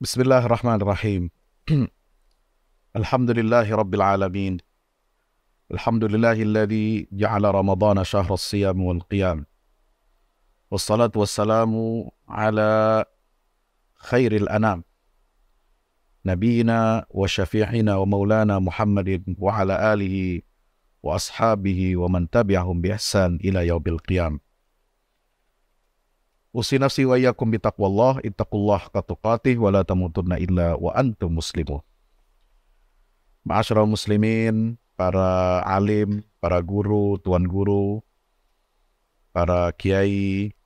بسم الله الرحمن الرحيم الحمد لله رب العالمين الحمد لله الذي جعل رمضان شهر الصيام والقيام والصلاة والسلام على خير الأنام نبينا وشفيعنا ومولانا محمد وعلى آله وأصحابه ومن تبعهم بإحسان إلى يوم القيامة Usinafsi wa iyyakum bitaqwallah ittaqullah qatuqatih wa la tamutunna illa wa antum muslimun. Ma'asyiral muslimin, para alim, para guru, tuan guru, para kiai,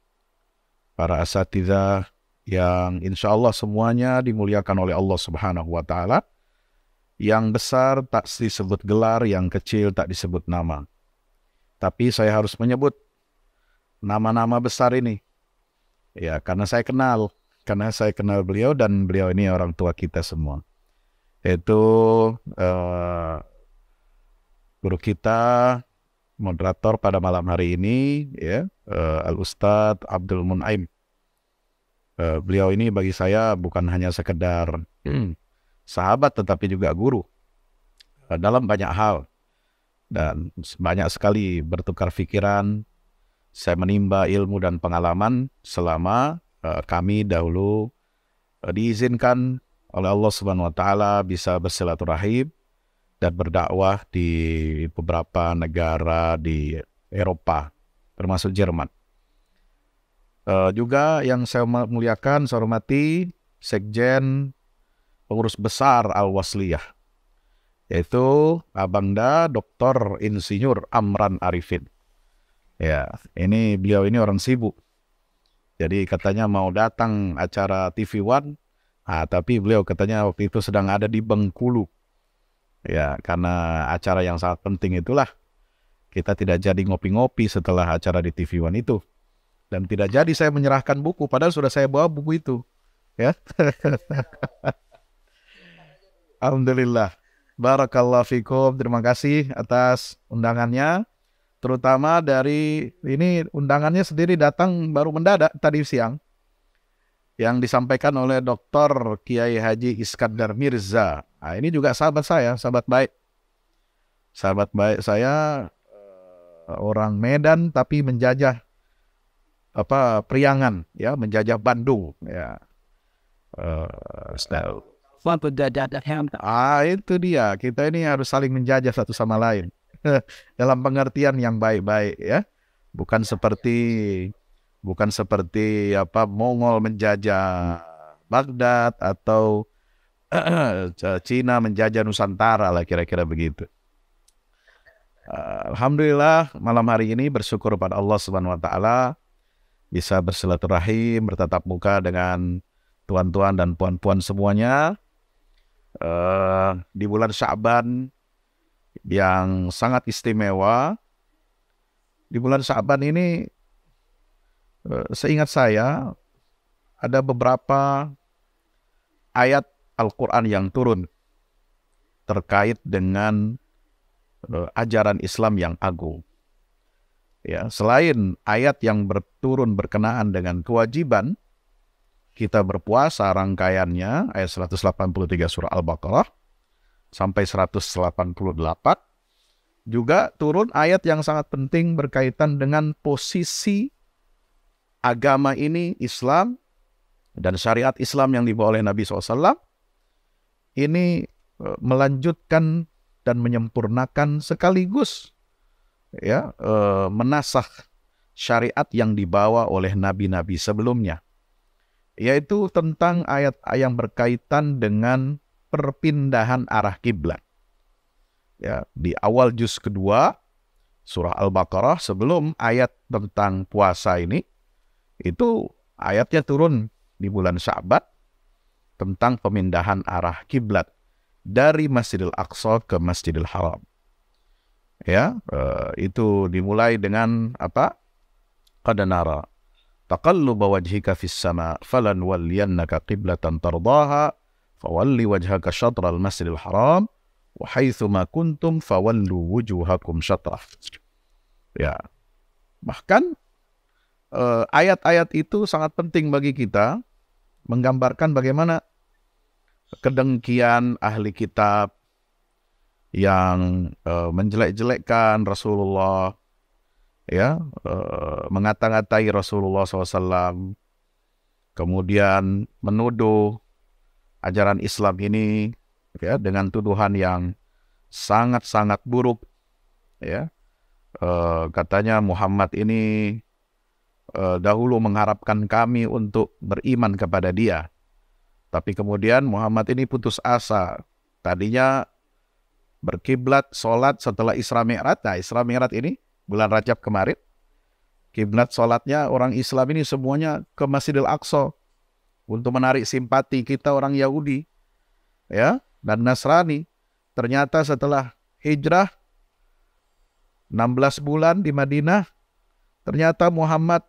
para asatidah yang insya Allah semuanya dimuliakan oleh Allah Subhanahu wa taala. Yang besar tak disebut gelar, yang kecil tak disebut nama. Tapi saya harus menyebut nama-nama besar ini Ya, karena saya kenal, karena saya kenal beliau dan beliau ini orang tua kita semua. Itu uh, eh, guru kita, moderator pada malam hari ini, ya, uh, eh, Al Ustadz Abdul Munaim. Uh, beliau ini bagi saya bukan hanya sekedar hmm, sahabat, tetapi juga guru uh, dalam banyak hal dan banyak sekali bertukar pikiran saya menimba ilmu dan pengalaman selama uh, kami dahulu uh, diizinkan oleh Allah Subhanahu wa taala bisa bersilaturahim dan berdakwah di beberapa negara di Eropa termasuk Jerman. Uh, juga yang saya muliakan, saya hormati Sekjen Pengurus Besar Al-Wasliyah yaitu Abangda Dr. Insinyur Amran Arifin. Ya, ini beliau ini orang sibuk. Jadi katanya mau datang acara TV One, ah, tapi beliau katanya waktu itu sedang ada di Bengkulu. Ya, karena acara yang sangat penting itulah kita tidak jadi ngopi-ngopi setelah acara di TV One itu. Dan tidak jadi saya menyerahkan buku, padahal sudah saya bawa buku itu. Ya. Alhamdulillah. Barakallah fikum. Terima kasih atas undangannya terutama dari ini undangannya sendiri datang baru mendadak tadi siang yang disampaikan oleh Dr. Kiai Haji Iskandar Mirza. Nah, ini juga sahabat saya, sahabat baik. Sahabat baik saya eh, orang Medan tapi menjajah apa Priangan ya, menjajah Bandung ya. Uh, ah itu dia, kita ini harus saling menjajah satu sama lain. dalam pengertian yang baik-baik ya. Bukan ya, seperti ya, ya. bukan seperti apa Mongol menjajah Baghdad atau Cina menjajah Nusantara lah kira-kira begitu. Alhamdulillah malam hari ini bersyukur pada Allah Subhanahu wa taala bisa bersilaturahim, bertatap muka dengan tuan-tuan dan puan-puan semuanya. Uh, di bulan Syaban yang sangat istimewa. Di bulan Saban ini eh, seingat saya ada beberapa ayat Al-Qur'an yang turun terkait dengan eh, ajaran Islam yang agung. Ya, selain ayat yang berturun berkenaan dengan kewajiban kita berpuasa rangkaiannya ayat 183 surah Al-Baqarah sampai 188 juga turun ayat yang sangat penting berkaitan dengan posisi agama ini Islam dan syariat Islam yang dibawa oleh Nabi SAW ini e, melanjutkan dan menyempurnakan sekaligus ya e, menasah syariat yang dibawa oleh nabi-nabi sebelumnya yaitu tentang ayat ayat yang berkaitan dengan perpindahan arah kiblat. Ya, di awal juz kedua surah Al-Baqarah sebelum ayat tentang puasa ini itu ayatnya turun di bulan Sya'ban tentang pemindahan arah kiblat dari Masjidil Aqsa ke Masjidil Haram. Ya, eh, itu dimulai dengan apa? Qad nara taqalluba wajhika fis sama falan waliyannaka qiblatan tardaha fawalli wajhaka syatral masjidil haram wa كنتم kuntum fawallu wujuhakum Ya. Bahkan eh, ayat-ayat eh, itu sangat penting bagi kita menggambarkan bagaimana kedengkian ahli kitab yang uh, menjelek-jelekkan Rasulullah ya uh, mengata-ngatai Rasulullah SAW kemudian menuduh ajaran Islam ini ya dengan tuduhan yang sangat-sangat buruk ya e, katanya Muhammad ini e, dahulu mengharapkan kami untuk beriman kepada dia tapi kemudian Muhammad ini putus asa tadinya berkiblat sholat setelah Isra Mi'raj nah Isra Mi'raj ini bulan Rajab kemarin kiblat sholatnya orang Islam ini semuanya ke Masjidil Aqsa untuk menarik simpati kita orang Yahudi ya dan Nasrani. Ternyata setelah hijrah 16 bulan di Madinah, ternyata Muhammad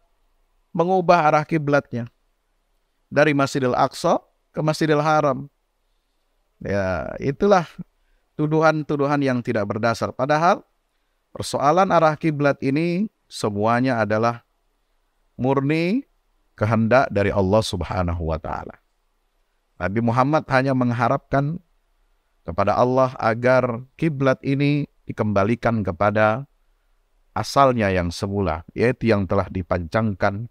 mengubah arah kiblatnya dari Masjidil Aqsa ke Masjidil Haram. Ya, itulah tuduhan-tuduhan yang tidak berdasar. Padahal persoalan arah kiblat ini semuanya adalah murni kehendak dari Allah Subhanahu wa taala. Nabi Muhammad hanya mengharapkan kepada Allah agar kiblat ini dikembalikan kepada asalnya yang semula, yaitu yang telah dipancangkan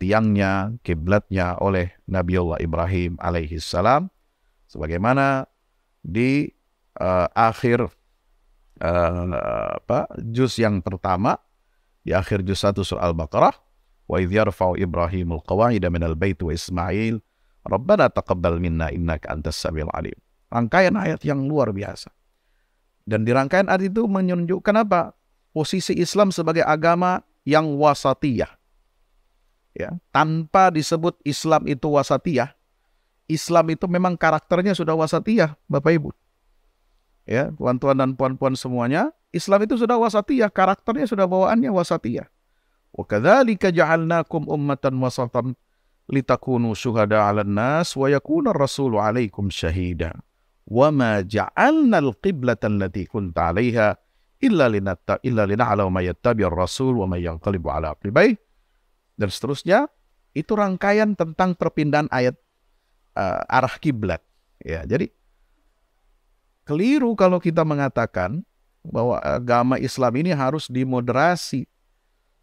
tiangnya, kiblatnya oleh Nabi Allah Ibrahim alaihi salam sebagaimana di uh, akhir uh, apa juz yang pertama di akhir juz 1 surah Al-Baqarah wa يرفع إبراهيم Ibrahimul من البيت bait wa Ismail Rabbana إنك minna السميع العليم alim. Rangkaian ayat yang luar biasa. Dan di rangkaian ayat itu menunjukkan apa? Posisi Islam sebagai agama yang wasatiyah. Ya, tanpa disebut Islam itu wasatiyah, Islam itu memang karakternya sudah wasatiyah, Bapak Ibu. Ya, tuan-tuan dan puan-puan semuanya, Islam itu sudah wasatiyah, karakternya sudah bawaannya wasatiyah. وكذلك جعلناكم أمة وسطا لتكونوا شهداء على الناس ويكون الرسول عليكم شهيدا وما جعلنا القبلة التي كنت عليها إلا allati kunta 'alaiha illa linatta illa lina'lamu may yattabi'ur Dan seterusnya itu rangkaian tentang perpindahan ayat uh, arah kiblat. Ya, jadi keliru kalau kita mengatakan bahwa agama Islam ini harus dimoderasi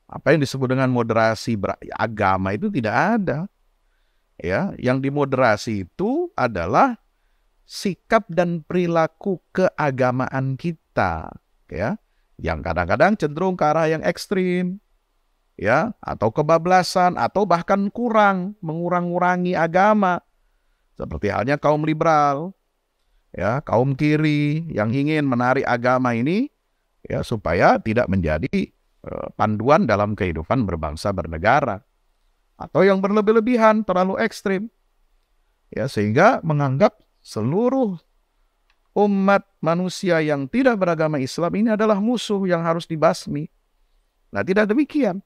apa yang disebut dengan moderasi agama itu tidak ada. Ya, yang dimoderasi itu adalah sikap dan perilaku keagamaan kita, ya. Yang kadang-kadang cenderung ke arah yang ekstrim, ya, atau kebablasan, atau bahkan kurang, mengurang-urangi agama. Seperti halnya kaum liberal, ya, kaum kiri yang ingin menarik agama ini, ya, supaya tidak menjadi Eh, panduan dalam kehidupan berbangsa bernegara atau yang berlebih-lebihan terlalu ekstrim ya sehingga menganggap seluruh umat manusia yang tidak beragama Islam ini adalah musuh yang harus dibasmi. Nah, tidak demikian.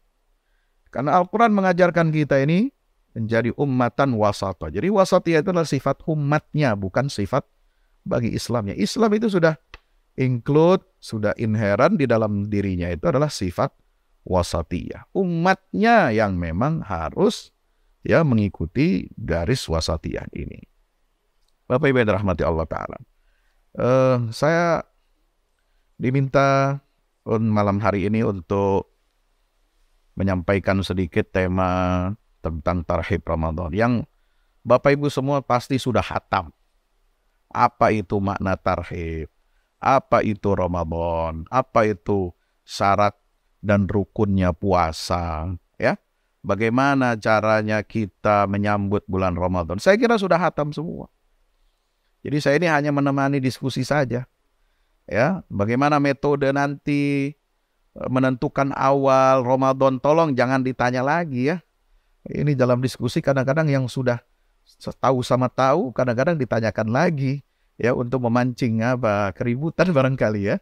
Karena Al-Quran mengajarkan kita ini menjadi ummatan wasata. Jadi wasatiyah itu adalah sifat umatnya, bukan sifat bagi Islamnya. Islam itu sudah include, sudah inherent di dalam dirinya itu adalah sifat wasatiyah. Umatnya yang memang harus ya mengikuti garis wasatiyah ini. Bapak Ibu yang dirahmati Allah Ta'ala. Uh, saya diminta malam hari ini untuk menyampaikan sedikit tema tentang tarhib Ramadan yang Bapak Ibu semua pasti sudah hatam. Apa itu makna tarhib? Apa itu Ramadan? Apa itu syarat dan rukunnya puasa? Ya, bagaimana caranya kita menyambut bulan Ramadan? Saya kira sudah hatam semua. Jadi saya ini hanya menemani diskusi saja. Ya, bagaimana metode nanti e, menentukan awal Ramadan tolong jangan ditanya lagi ya. Ini dalam diskusi kadang-kadang yang sudah tahu sama tahu kadang-kadang ditanyakan lagi ya untuk memancing apa ah, keributan barangkali ya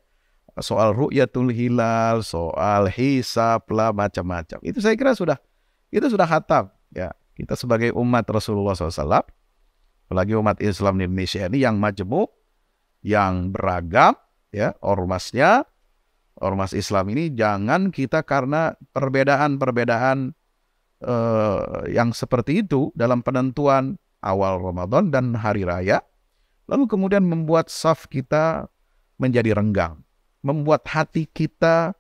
soal ru'yatul hilal, soal hisab lah macam-macam. Itu saya kira sudah itu sudah hatam ya. Kita sebagai umat Rasulullah SAW, apalagi umat Islam di Indonesia ini yang majemuk, yang beragam, ya ormasnya, ormas Islam ini jangan kita karena perbedaan-perbedaan eh, yang seperti itu dalam penentuan awal Ramadan dan hari raya lalu kemudian membuat saf kita menjadi renggang, membuat hati kita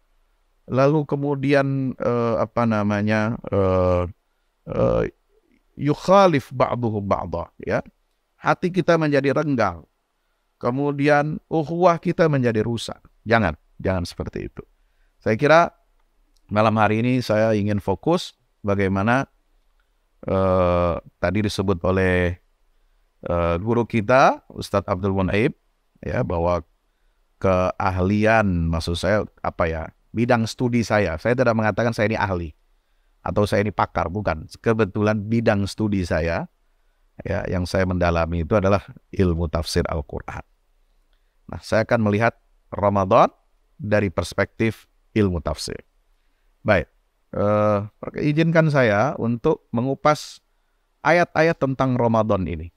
lalu kemudian uh, apa namanya eh, eh, yukhalif ba'duhum ya hati kita menjadi renggang kemudian uhuwah kita menjadi rusak jangan jangan seperti itu saya kira malam hari ini saya ingin fokus bagaimana uh, tadi disebut oleh uh, guru kita Ustadz Abdul Munaib ya bahwa keahlian maksud saya apa ya bidang studi saya saya tidak mengatakan saya ini ahli atau saya ini pakar bukan kebetulan bidang studi saya ya yang saya mendalami itu adalah ilmu tafsir Al-Qur'an. Nah, saya akan melihat Ramadan dari perspektif ilmu tafsir. Baik, eh, izinkan saya untuk mengupas ayat-ayat tentang Ramadan ini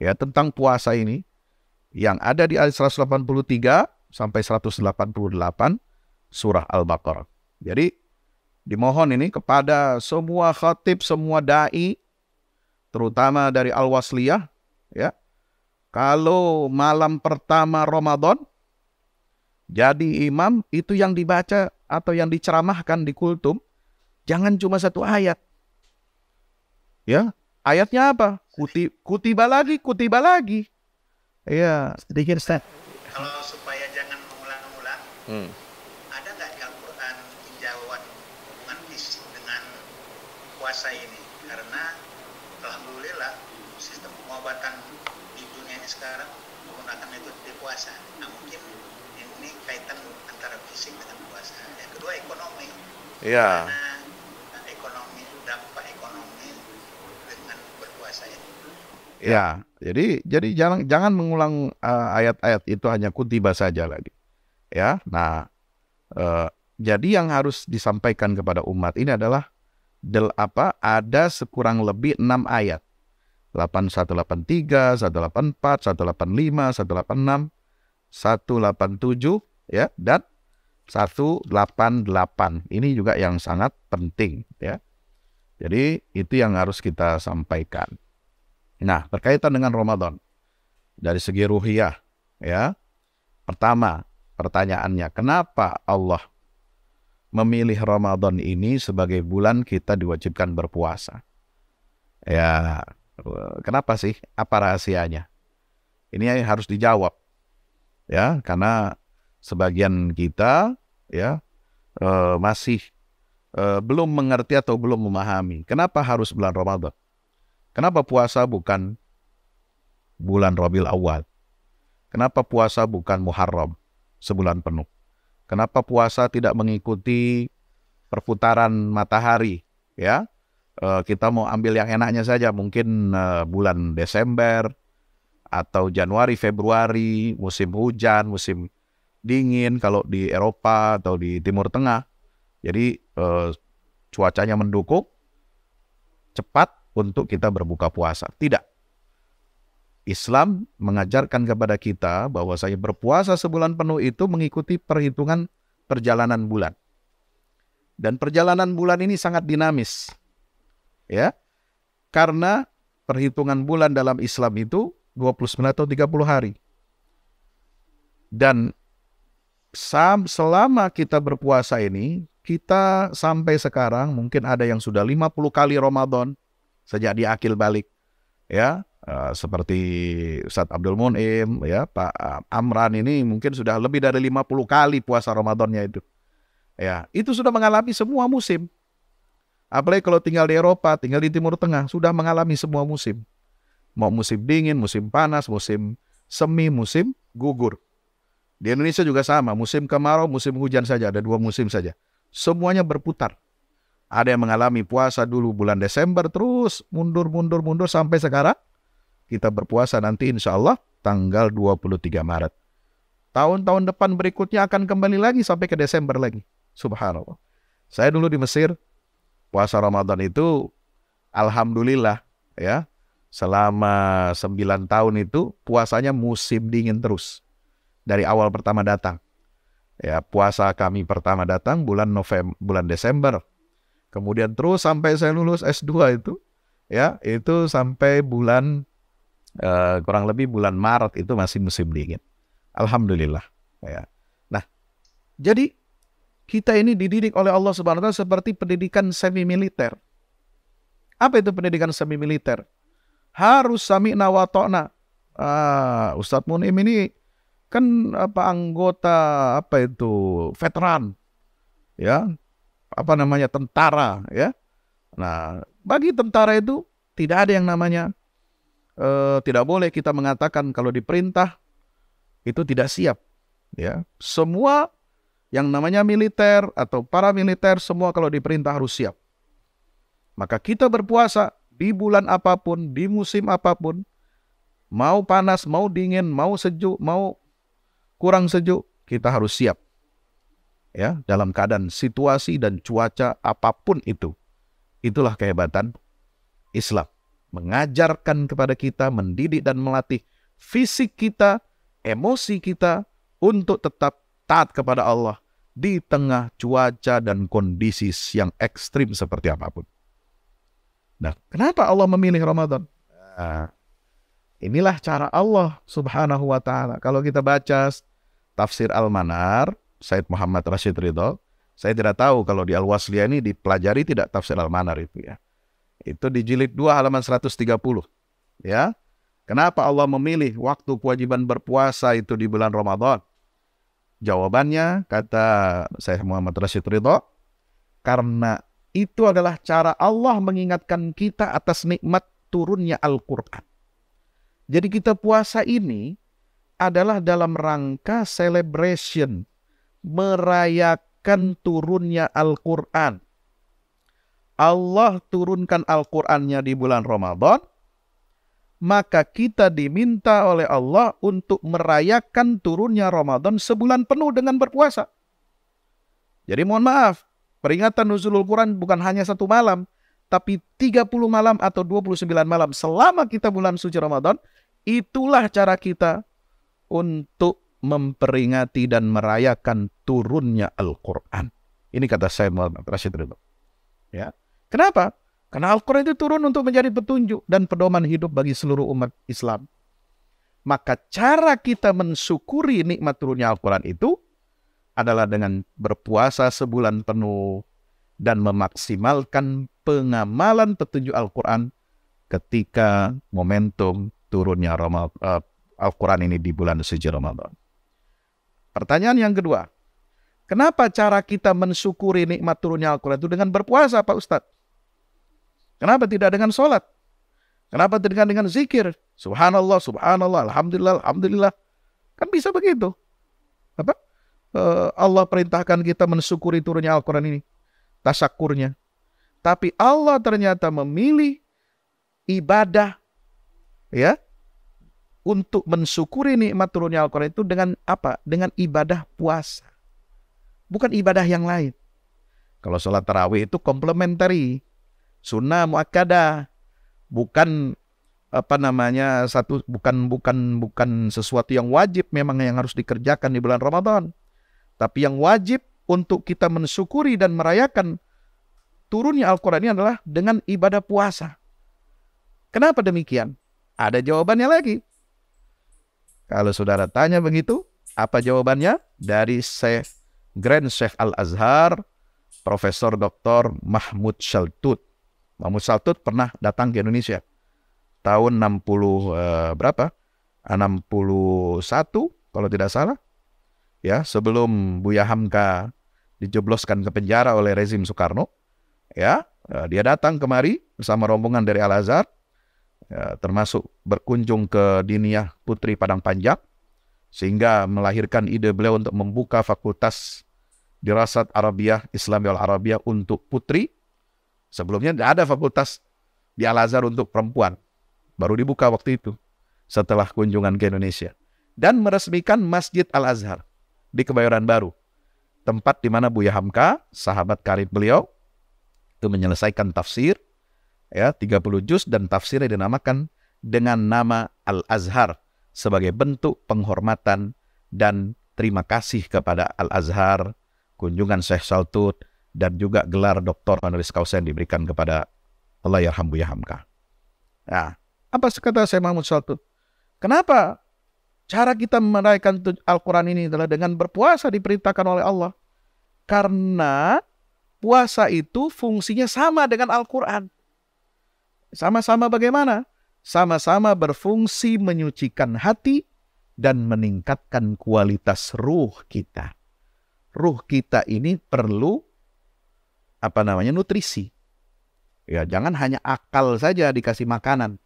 ya tentang puasa ini yang ada di ayat 183 sampai 188 surah Al-Baqarah. Jadi dimohon ini kepada semua khatib, semua dai terutama dari Al-Wasliyah ya. Kalau malam pertama Ramadan jadi imam itu yang dibaca atau yang diceramahkan di kultum jangan cuma satu ayat. Ya, Ayatnya apa? Kuti, kutiba lagi, kutiba lagi. Iya, sedikit set. Kalau supaya jangan mengulang-ulang, hmm. ada nggak di Al-Quran tinjauan hubungan dengan puasa ini? Karena alhamdulillah sistem pengobatan di dunia ini sekarang menggunakan metode puasa. Nah, mungkin ini kaitan antara fisik dengan puasa. Yang kedua ekonomi. Iya. Yeah. Ya. ya, jadi jadi jangan jangan mengulang eh, ayat-ayat uh, itu hanya kutiba saja lagi. Ya, nah uh, jadi yang harus disampaikan kepada umat ini adalah del apa ada sekurang lebih enam ayat 8183, 184, 185, 186, 187 ya dan 188. Ini juga yang sangat penting ya. Jadi itu yang harus kita sampaikan. Nah, berkaitan dengan Ramadan. Dari segi ruhiyah, ya. Pertama, pertanyaannya, kenapa Allah memilih Ramadan ini sebagai bulan kita diwajibkan berpuasa? Ya, kenapa sih? Apa rahasianya? Ini harus dijawab. Ya, karena sebagian kita ya eh, masih eh, belum mengerti atau belum memahami kenapa harus bulan Ramadan. Kenapa puasa bukan bulan Rabiul Awal? Kenapa puasa bukan Muharram sebulan penuh? Kenapa puasa tidak mengikuti perputaran matahari? Ya, eh, kita mau ambil yang enaknya saja. Mungkin eh, bulan Desember atau Januari, Februari, musim hujan, musim dingin kalau di Eropa atau di Timur Tengah. Jadi eh, cuacanya mendukung, cepat, untuk kita berbuka puasa. Tidak. Islam mengajarkan kepada kita bahwa saya berpuasa sebulan penuh itu mengikuti perhitungan perjalanan bulan. Dan perjalanan bulan ini sangat dinamis. Ya. Karena perhitungan bulan dalam Islam itu 29 atau 30 hari. Dan selama kita berpuasa ini, kita sampai sekarang mungkin ada yang sudah 50 kali Ramadan, sejak di akil balik ya eh, seperti Ustadz Abdul Munim ya Pak eh, Amran ini mungkin sudah lebih dari 50 kali puasa Ramadannya itu ya itu sudah mengalami semua musim apalagi kalau tinggal di Eropa tinggal di Timur Tengah sudah mengalami semua musim mau musim dingin musim panas musim semi musim gugur di Indonesia juga sama musim kemarau musim hujan saja ada dua musim saja semuanya berputar ada yang mengalami puasa dulu bulan Desember terus mundur-mundur-mundur sampai sekarang. Kita berpuasa nanti insya Allah tanggal 23 Maret. Tahun-tahun depan berikutnya akan kembali lagi sampai ke Desember lagi. Subhanallah. Saya dulu di Mesir, puasa Ramadan itu Alhamdulillah ya selama 9 tahun itu puasanya musim dingin terus dari awal pertama datang. Ya, puasa kami pertama datang bulan November, bulan Desember. Kemudian terus sampai saya lulus S2 itu ya, itu sampai bulan eh, kurang lebih bulan Maret itu masih musim dingin. Alhamdulillah ya. Nah, jadi kita ini dididik oleh Allah Subhanahu taala seperti pendidikan semi militer. Apa itu pendidikan semi militer? Harus sami wa ta'na. Ah, Ustadz Munim ini kan apa anggota apa itu veteran ya apa namanya tentara ya. Nah, bagi tentara itu tidak ada yang namanya eh, tidak boleh kita mengatakan kalau diperintah itu tidak siap ya. Semua yang namanya militer atau para militer semua kalau diperintah harus siap. Maka kita berpuasa di bulan apapun, di musim apapun, mau panas, mau dingin, mau sejuk, mau kurang sejuk, kita harus siap ya dalam keadaan situasi dan cuaca apapun itu. Itulah kehebatan Islam. Mengajarkan kepada kita, mendidik dan melatih fisik kita, emosi kita untuk tetap taat kepada Allah di tengah cuaca dan kondisi yang ekstrim seperti apapun. Nah, kenapa Allah memilih Ramadan? Nah, inilah cara Allah subhanahu wa ta'ala. Kalau kita baca tafsir Al-Manar, Said Muhammad Rashid Ridho. Saya tidak tahu kalau di Al-Wasliyah ini dipelajari tidak tafsir Al-Manar itu ya. Itu di jilid 2 halaman 130. Ya. Kenapa Allah memilih waktu kewajiban berpuasa itu di bulan Ramadan? Jawabannya kata Syekh Muhammad Rashid Ridho, karena itu adalah cara Allah mengingatkan kita atas nikmat turunnya Al-Quran. Jadi kita puasa ini adalah dalam rangka celebration merayakan turunnya Al-Quran. Allah turunkan Al-Qurannya di bulan Ramadan, maka kita diminta oleh Allah untuk merayakan turunnya Ramadan sebulan penuh dengan berpuasa. Jadi mohon maaf, peringatan nuzulul Quran bukan hanya satu malam, tapi 30 malam atau 29 malam selama kita bulan suci Ramadan, itulah cara kita untuk memperingati dan merayakan turunnya Al-Quran. Ini kata saya Muhammad Rashid Ridho. Ya. Kenapa? Karena Al-Quran itu turun untuk menjadi petunjuk dan pedoman hidup bagi seluruh umat Islam. Maka cara kita mensyukuri nikmat turunnya Al-Quran itu adalah dengan berpuasa sebulan penuh dan memaksimalkan pengamalan petunjuk Al-Quran ketika momentum turunnya eh, Al-Quran ini di bulan suci Ramadan. Pertanyaan yang kedua, kenapa cara kita mensyukuri nikmat turunnya Al-Quran itu dengan berpuasa Pak Ustadz? Kenapa tidak dengan sholat? Kenapa tidak dengan zikir? Subhanallah, subhanallah, alhamdulillah, alhamdulillah. Kan bisa begitu. Apa? Eh, Allah perintahkan kita mensyukuri turunnya Al-Quran ini. Tasakurnya. Tapi Allah ternyata memilih ibadah ya untuk mensyukuri nikmat turunnya Al-Quran itu dengan apa? Dengan ibadah puasa. Bukan ibadah yang lain. Kalau sholat tarawih itu komplementari. Sunnah muakada. Bukan apa namanya satu bukan bukan bukan sesuatu yang wajib memang yang harus dikerjakan di bulan Ramadan. Tapi yang wajib untuk kita mensyukuri dan merayakan turunnya Al-Qur'an ini adalah dengan ibadah puasa. Kenapa demikian? Ada jawabannya lagi. Kalau saudara tanya begitu, apa jawabannya? Dari Syekh Grand Syekh Al-Azhar, Profesor Dr. Mahmud Saltut. Mahmud Saltut pernah datang ke Indonesia tahun 60 eh, berapa? 61 kalau tidak salah. Ya, sebelum Buya Hamka dijebloskan ke penjara oleh rezim Soekarno, ya, eh, dia datang kemari bersama rombongan dari Al-Azhar Ya, termasuk berkunjung ke Diniyah Putri Padang Panjang, sehingga melahirkan ide beliau untuk membuka fakultas dirasat Arabiah, Islamial Arabiah untuk putri. Sebelumnya tidak ada fakultas di Al-Azhar untuk perempuan. Baru dibuka waktu itu setelah kunjungan ke Indonesia. Dan meresmikan Masjid Al-Azhar di Kebayoran Baru. Tempat di mana Buya Hamka, sahabat karib beliau, itu menyelesaikan tafsir, ya 30 juz dan tafsirnya dinamakan dengan nama Al-Azhar sebagai bentuk penghormatan dan terima kasih kepada Al-Azhar, kunjungan Syekh Saltut, dan juga gelar doktor honoris causa Kausen diberikan kepada Allah Yarham Buya Hamka. Nah, apa sekata saya Mahmud Saltut? Kenapa cara kita meraihkan Al-Quran ini adalah dengan berpuasa diperintahkan oleh Allah? Karena puasa itu fungsinya sama dengan Al-Quran. Sama-sama bagaimana? Sama-sama berfungsi menyucikan hati dan meningkatkan kualitas ruh kita. Ruh kita ini perlu apa namanya nutrisi. Ya, jangan hanya akal saja dikasih makanan.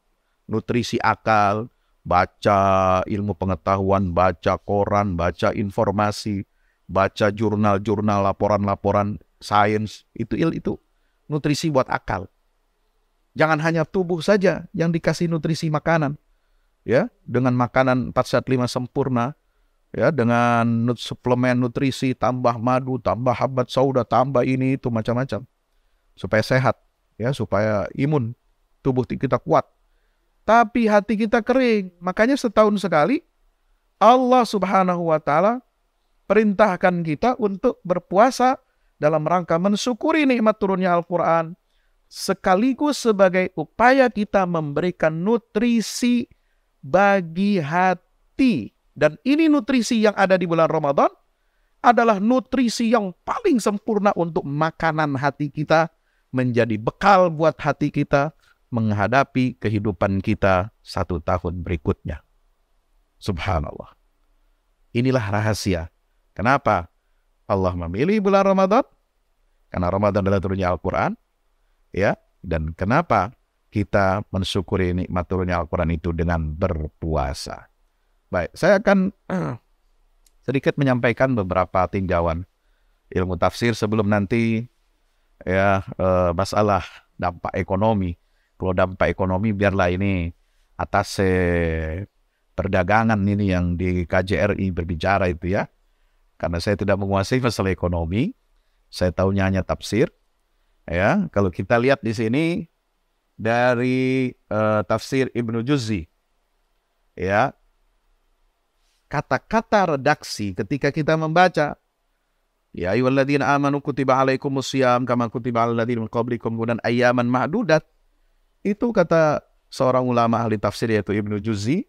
Nutrisi akal, baca ilmu pengetahuan, baca koran, baca informasi, baca jurnal-jurnal laporan-laporan sains, itu il itu nutrisi buat akal. Jangan hanya tubuh saja yang dikasih nutrisi makanan. Ya, dengan makanan 4 sehat 5 sempurna, ya dengan nut suplemen nutrisi, tambah madu, tambah habat sauda, tambah ini itu macam-macam. Supaya sehat, ya, supaya imun, tubuh kita kuat. Tapi hati kita kering. Makanya setahun sekali Allah Subhanahu wa taala perintahkan kita untuk berpuasa dalam rangka mensyukuri nikmat turunnya Al-Qur'an, sekaligus sebagai upaya kita memberikan nutrisi bagi hati. Dan ini nutrisi yang ada di bulan Ramadan adalah nutrisi yang paling sempurna untuk makanan hati kita, menjadi bekal buat hati kita menghadapi kehidupan kita satu tahun berikutnya. Subhanallah. Inilah rahasia. Kenapa Allah memilih bulan Ramadan? Karena Ramadan adalah turunnya Al-Quran ya. Dan kenapa kita mensyukuri nikmat turunnya Al-Quran itu dengan berpuasa? Baik, saya akan sedikit menyampaikan beberapa tinjauan ilmu tafsir sebelum nanti ya eh, masalah dampak ekonomi. Kalau dampak ekonomi biarlah ini atas eh, perdagangan ini yang di KJRI berbicara itu ya. Karena saya tidak menguasai masalah ekonomi, saya tahunya hanya tafsir. Ya, kalau kita lihat di sini dari uh, tafsir Ibnu Juzi Ya. Kata-kata redaksi ketika kita membaca Ya ayyuhalladzina amanu kutiba alaikumus syiyam kama kutiba alal ladzina min qablikum gunan ayyaman ma'dudat. Itu kata seorang ulama ahli tafsir yaitu Ibnu Juzi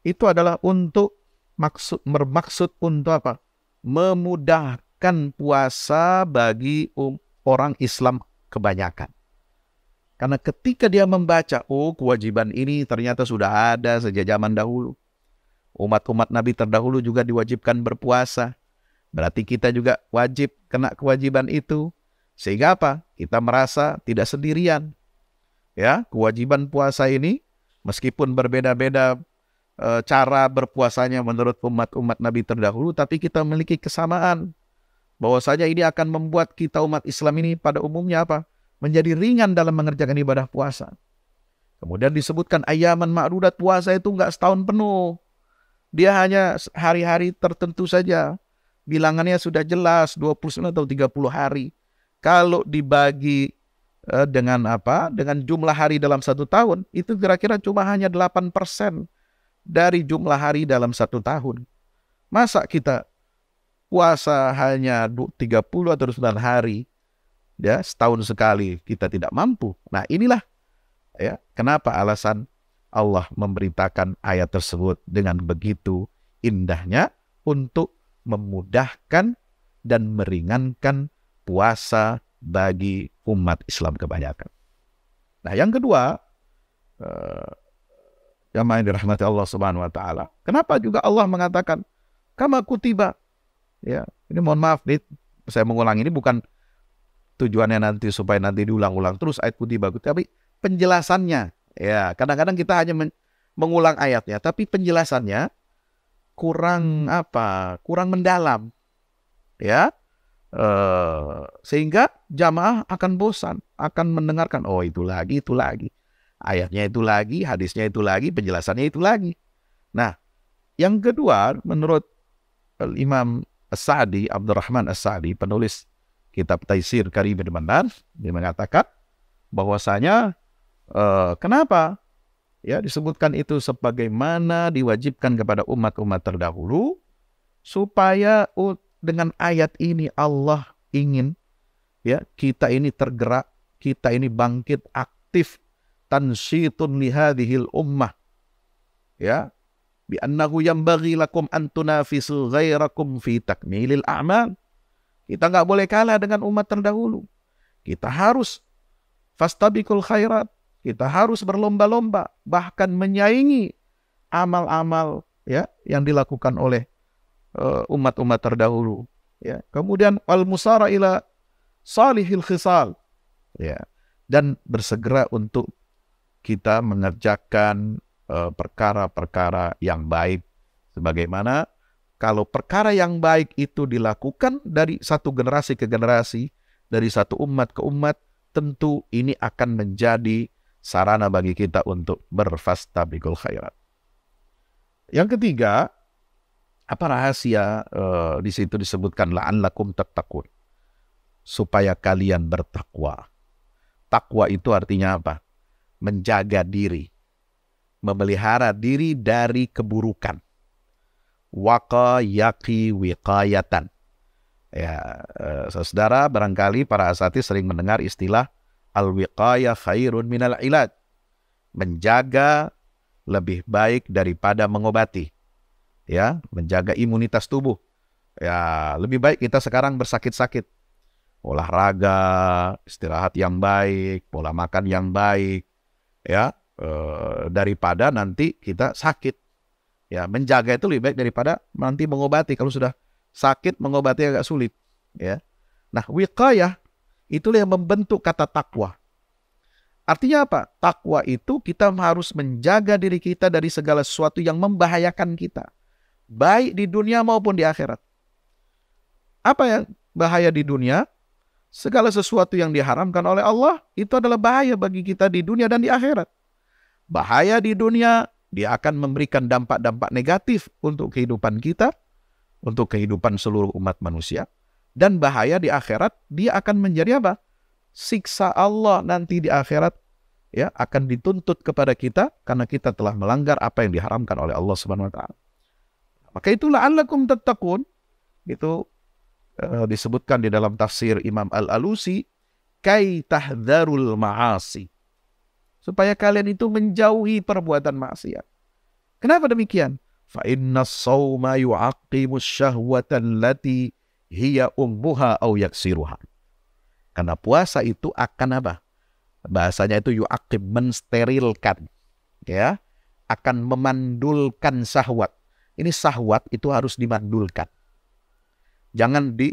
itu adalah untuk maksud bermaksud untuk apa? memudahkan puasa bagi um, orang Islam kebanyakan. Karena ketika dia membaca, oh kewajiban ini ternyata sudah ada sejak zaman dahulu. Umat-umat Nabi terdahulu juga diwajibkan berpuasa. Berarti kita juga wajib kena kewajiban itu. Sehingga apa? Kita merasa tidak sendirian. Ya, kewajiban puasa ini meskipun berbeda-beda eh, cara berpuasanya menurut umat-umat Nabi terdahulu, tapi kita memiliki kesamaan bahwasanya ini akan membuat kita umat Islam ini pada umumnya apa? Menjadi ringan dalam mengerjakan ibadah puasa. Kemudian disebutkan ayaman ma'rudat puasa itu enggak setahun penuh. Dia hanya hari-hari tertentu saja. Bilangannya sudah jelas 29 atau 30 hari. Kalau dibagi eh, dengan apa? Dengan jumlah hari dalam satu tahun, itu kira-kira cuma hanya 8% dari jumlah hari dalam satu tahun. Masa kita puasa hanya 30 atau sembilan hari ya setahun sekali kita tidak mampu. Nah, inilah ya kenapa alasan Allah memberitakan ayat tersebut dengan begitu indahnya untuk memudahkan dan meringankan puasa bagi umat Islam kebanyakan. Nah, yang kedua, jamaah eh, yang main dirahmati Allah Subhanahu wa taala. Kenapa juga Allah mengatakan kama kutiba Ya, ini mohon maaf nih, saya mengulang ini bukan tujuannya nanti supaya nanti diulang-ulang terus ayat putih bagus, tapi penjelasannya. Ya, kadang-kadang kita hanya men mengulang ayatnya, tapi penjelasannya kurang apa? Kurang mendalam. Ya. Uh, sehingga jamaah akan bosan, akan mendengarkan, oh itu lagi, itu lagi. Ayatnya itu lagi, hadisnya itu lagi, penjelasannya itu lagi. Nah, yang kedua menurut Imam As-Sa'di, Abdurrahman As-Sa'di, penulis kitab Taisir Karim bin Manar, dia mengatakan bahwasanya uh, kenapa ya disebutkan itu sebagaimana diwajibkan kepada umat-umat terdahulu supaya dengan ayat ini Allah ingin ya kita ini tergerak, kita ini bangkit aktif tansitun dihil ummah. Ya, Biannahu yang yambaghi lakum an tunafisu ghairakum fi takmilil a'mal. Kita nggak boleh kalah dengan umat terdahulu. Kita harus fastabikul khairat. Kita harus berlomba-lomba bahkan menyaingi amal-amal ya yang dilakukan oleh eh, umat-umat uh, terdahulu ya. Kemudian al musara ila salihil khisal ya dan bersegera untuk kita mengerjakan Eh, perkara-perkara yang baik. Sebagaimana kalau perkara yang baik itu dilakukan dari satu generasi ke generasi, dari satu umat ke umat, tentu ini akan menjadi sarana bagi kita untuk berfastabikul khairat. Yang ketiga, apa rahasia eh, di situ disebutkan laan la'allakum tattaqun. Supaya kalian bertakwa. Takwa itu artinya apa? Menjaga diri, memelihara diri dari keburukan. Waka yaki wiqayatan. Ya, eh, saudara barangkali para asati sering mendengar istilah al-wiqaya khairun minal ilad. Menjaga lebih baik daripada mengobati. Ya, menjaga imunitas tubuh. Ya, lebih baik kita sekarang bersakit-sakit. Olahraga, istirahat yang baik, pola makan yang baik, ya Eh, daripada nanti kita sakit. Ya, menjaga itu lebih baik daripada nanti mengobati. Kalau sudah sakit mengobati agak sulit, ya. Nah, wiqayah itulah yang membentuk kata takwa. Artinya apa? Takwa itu kita harus menjaga diri kita dari segala sesuatu yang membahayakan kita. Baik di dunia maupun di akhirat. Apa yang bahaya di dunia? Segala sesuatu yang diharamkan oleh Allah itu adalah bahaya bagi kita di dunia dan di akhirat bahaya di dunia, dia akan memberikan dampak-dampak negatif untuk kehidupan kita, untuk kehidupan seluruh umat manusia. Dan bahaya di akhirat, dia akan menjadi apa? Siksa Allah nanti di akhirat ya akan dituntut kepada kita karena kita telah melanggar apa yang diharamkan oleh Allah Subhanahu wa taala. Maka itulah allakum tattaqun itu eh, disebutkan di dalam tafsir Imam Al-Alusi kai tahdharul ma'asi supaya kalian itu menjauhi perbuatan maksiat. Kenapa demikian? Fa inna sawma yu'aqimu syahwatan lati hiya umbuha au yaksiruha. Karena puasa itu akan apa? Bahasanya itu yu'aqib mensterilkan ya, akan memandulkan sahwat. Ini sahwat itu harus dimandulkan. Jangan di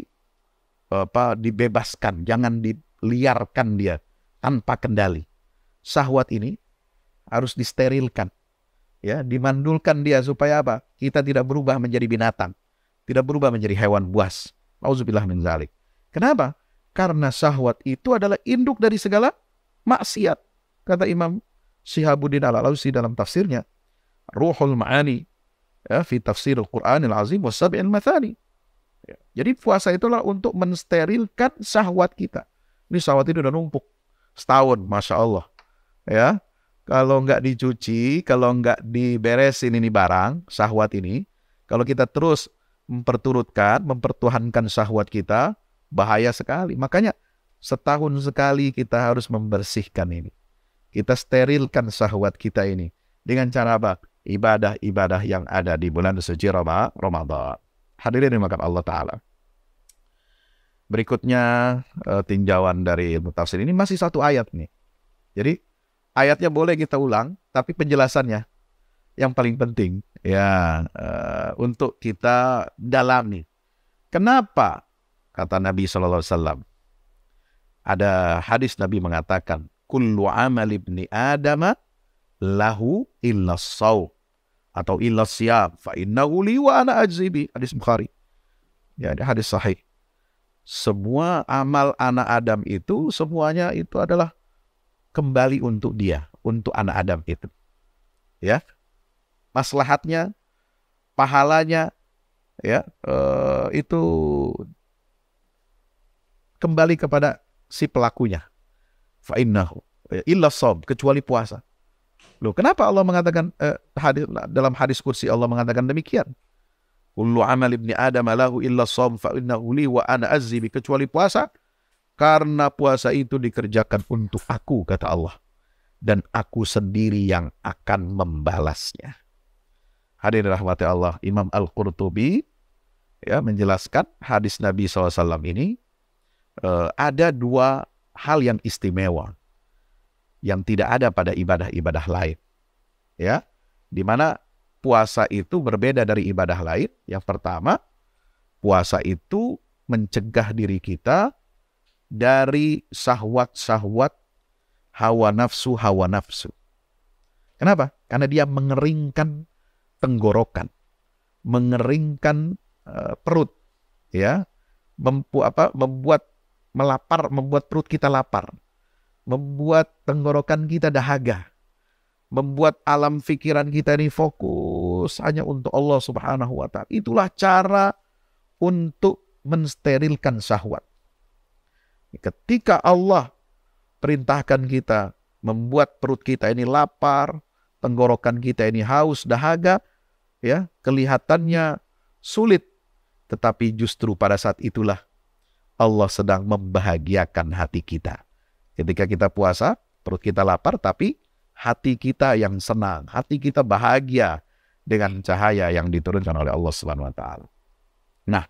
apa dibebaskan, jangan diliarkan dia tanpa kendali. Sahwat ini harus disterilkan. Ya, dimandulkan dia supaya apa? Kita tidak berubah menjadi binatang, tidak berubah menjadi hewan buas. Auzubillah min zalik. Kenapa? Karena sahwat itu adalah induk dari segala maksiat. Kata Imam Syihabuddin Al-Alusi dalam tafsirnya, Ruhul Ma'ani ya, fi tafsir Al-Qur'an Al-Azim wa mathani. Ya. Jadi puasa itulah untuk mensterilkan sahwat kita. Ini sahwat itu udah numpuk. Setahun, Masya Allah ya kalau nggak dicuci kalau nggak diberesin ini barang sahwat ini kalau kita terus memperturutkan mempertuhankan sahwat kita bahaya sekali makanya setahun sekali kita harus membersihkan ini kita sterilkan sahwat kita ini dengan cara apa ibadah-ibadah yang ada di bulan suci Ramadan hadirin dimakan Allah Ta'ala Berikutnya eh, tinjauan dari ilmu ini masih satu ayat nih. Jadi ayatnya boleh kita ulang, tapi penjelasannya yang paling penting ya uh, untuk kita dalami. Kenapa kata Nabi Shallallahu Alaihi Wasallam? Ada hadis Nabi mengatakan, "Kullu amal ibni Adam, lahu illa saw atau illa siyam fa innahu li wa ana ajzibi." Hadis Bukhari. Ya, ada hadis sahih. Semua amal anak Adam itu semuanya itu adalah kembali untuk dia, untuk anak Adam itu. Ya. Maslahatnya, pahalanya ya eh, itu kembali kepada si pelakunya. Fa innahu ya, illa sob kecuali puasa. Loh, kenapa Allah mengatakan eh, hadis, dalam hadis kursi Allah mengatakan demikian? Kullu amal ibni Adam lahu illa som fa innahu li wa ana azzi kecuali puasa karena puasa itu dikerjakan untuk aku, kata Allah. Dan aku sendiri yang akan membalasnya. Hadirin rahmati Allah, Imam Al-Qurtubi ya, menjelaskan hadis Nabi SAW ini eh, ada dua hal yang istimewa yang tidak ada pada ibadah-ibadah lain. Ya, di mana puasa itu berbeda dari ibadah lain. Yang pertama, puasa itu mencegah diri kita dari sahwat-sahwat hawa nafsu hawa nafsu. Kenapa? Karena dia mengeringkan tenggorokan, mengeringkan uh, perut, ya, Mempu, apa, membuat melapar, membuat perut kita lapar, membuat tenggorokan kita dahaga, membuat alam pikiran kita ini fokus hanya untuk Allah Subhanahu wa taala. Itulah cara untuk mensterilkan sahwat. Ketika Allah perintahkan kita membuat perut kita ini lapar, tenggorokan kita ini haus, dahaga, ya, kelihatannya sulit. Tetapi justru pada saat itulah Allah sedang membahagiakan hati kita. Ketika kita puasa, perut kita lapar, tapi hati kita yang senang, hati kita bahagia dengan cahaya yang diturunkan oleh Allah Subhanahu wa taala. Nah,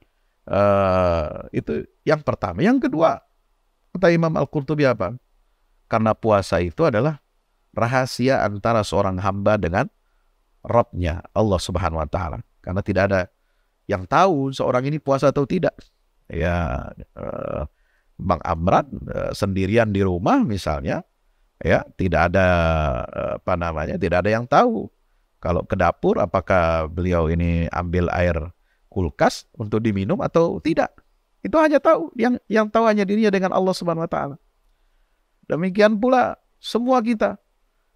eh, itu yang pertama. Yang kedua, Kata Imam Al-Qurtubi apa? Karena puasa itu adalah rahasia antara seorang hamba dengan Rabbnya Allah Subhanahu Wa Taala. Karena tidak ada yang tahu seorang ini puasa atau tidak. Ya, eh, Bang Amrat eh, sendirian di rumah misalnya, ya tidak ada eh, apa namanya, tidak ada yang tahu. Kalau ke dapur, apakah beliau ini ambil air kulkas untuk diminum atau tidak? Itu hanya tahu yang yang tahu hanya dirinya dengan Allah Subhanahu wa taala. Demikian pula semua kita.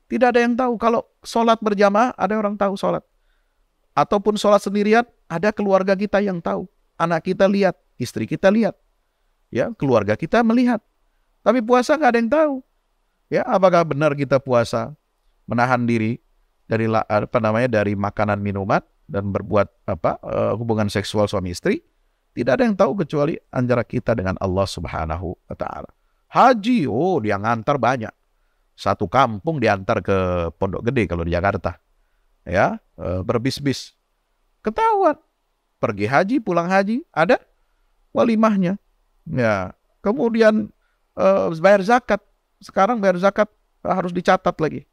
Tidak ada yang tahu kalau sholat berjamaah ada orang tahu sholat. Ataupun sholat sendirian ada keluarga kita yang tahu. Anak kita lihat, istri kita lihat. Ya, keluarga kita melihat. Tapi puasa nggak ada yang tahu. Ya, apakah benar kita puasa menahan diri dari apa namanya dari makanan minuman dan berbuat apa eh, hubungan seksual suami istri tidak ada yang tahu kecuali antara kita dengan Allah Subhanahu wa taala. Haji, oh dia ngantar banyak. Satu kampung diantar ke Pondok Gede kalau di Jakarta. Ya, eh, berbisnis. Ketahuan. Pergi haji, pulang haji, ada walimahnya. Ya, kemudian eh, bayar zakat. Sekarang bayar zakat harus dicatat lagi.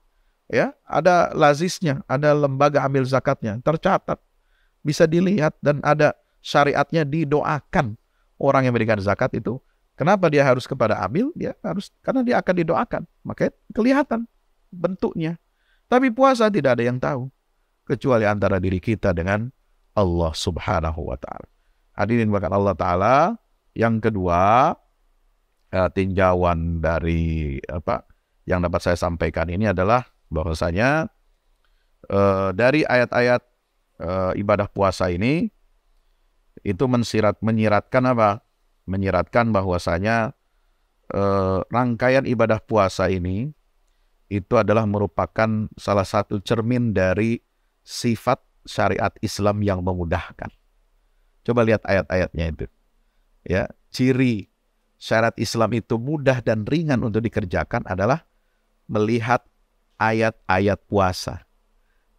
Ya, ada lazisnya, ada lembaga ambil zakatnya, tercatat. Bisa dilihat dan ada syariatnya didoakan orang yang memberikan zakat itu. Kenapa dia harus kepada amil? Dia harus karena dia akan didoakan. Makanya kelihatan bentuknya. Tapi puasa tidak ada yang tahu kecuali antara diri kita dengan Allah Subhanahu wa taala. Hadirin bahkan Allah taala yang kedua eh, tinjauan dari apa yang dapat saya sampaikan ini adalah bahwasanya eh, dari ayat-ayat eh, ibadah puasa ini itu mensirat menyiratkan apa? Menyiratkan bahwasanya eh, rangkaian ibadah puasa ini itu adalah merupakan salah satu cermin dari sifat syariat Islam yang memudahkan. Coba lihat ayat-ayatnya itu. Ya, ciri syariat Islam itu mudah dan ringan untuk dikerjakan adalah melihat ayat-ayat puasa,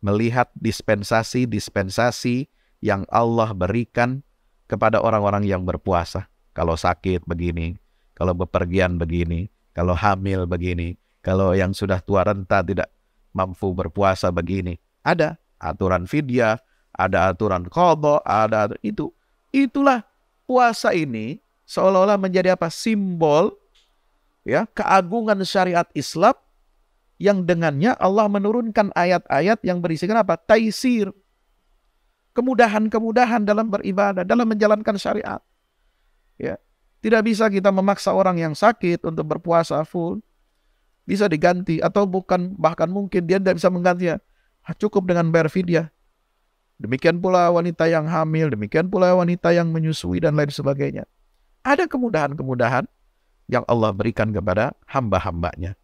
melihat dispensasi-dispensasi yang Allah berikan kepada orang-orang yang berpuasa. Kalau sakit begini, kalau bepergian begini, kalau hamil begini, kalau yang sudah tua renta tidak mampu berpuasa begini. Ada aturan fidyah, ada aturan kobo, ada itu. Itulah puasa ini seolah-olah menjadi apa? simbol ya keagungan syariat Islam yang dengannya Allah menurunkan ayat-ayat yang berisikan apa? taisir, kemudahan-kemudahan dalam beribadah, dalam menjalankan syariat. Ya. Tidak bisa kita memaksa orang yang sakit untuk berpuasa full. Bisa diganti atau bukan bahkan mungkin dia tidak bisa menggantinya. Ah, cukup dengan bayar fidyah. Demikian pula wanita yang hamil, demikian pula wanita yang menyusui dan lain sebagainya. Ada kemudahan-kemudahan yang Allah berikan kepada hamba-hambanya.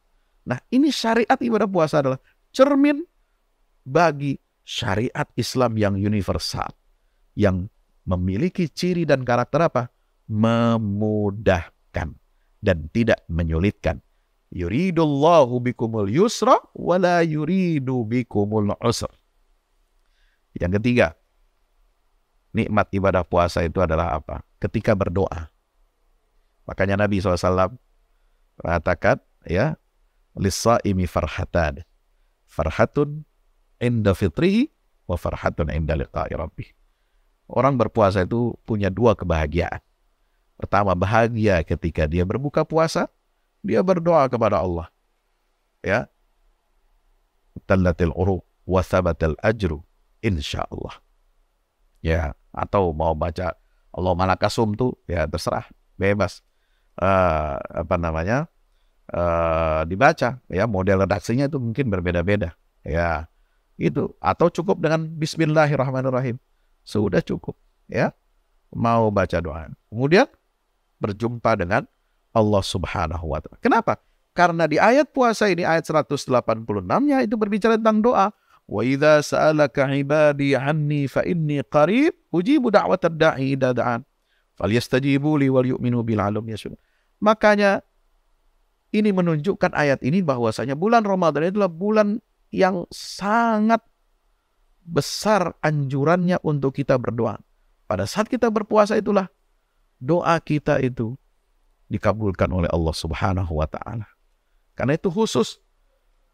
Nah ini syariat ibadah puasa adalah cermin bagi syariat Islam yang universal yang memiliki ciri dan karakter apa? memudahkan dan tidak menyulitkan. Yuridullahu bikumul yusra wala yuridu bikumul usra. Yang ketiga, nikmat ibadah puasa itu adalah apa? Ketika berdoa. Makanya Nabi SAW mengatakan ya, lisa imi farhatan. Farhatun inda fitrihi wa farhatun inda liqa'i rabbih. Orang berpuasa itu punya dua kebahagiaan. Pertama, bahagia ketika dia berbuka puasa, dia berdoa kepada Allah. Ya. Tallatil uruq wa thabatal ajru insyaallah. Ya, atau mau baca Allah malakasum tuh ya terserah, bebas. Uh, apa namanya? Uh, dibaca ya model redaksinya itu mungkin berbeda-beda ya itu atau cukup dengan bismillahirrahmanirrahim. Sudah cukup ya. Mau baca doa. Kemudian berjumpa dengan Allah Subhanahu wa taala. Kenapa? Karena di ayat puasa ini ayat 186-nya itu berbicara tentang doa. Wa idza sa'alaka ibadi anni fa inni qarib ujibu da'watad da'i da'an falyastajibu li wal yu'minu bil alam yasun. Makanya ini menunjukkan ayat ini bahwasanya bulan Ramadan adalah bulan yang sangat besar anjurannya untuk kita berdoa. Pada saat kita berpuasa itulah doa kita itu dikabulkan oleh Allah Subhanahu wa taala. Karena itu khusus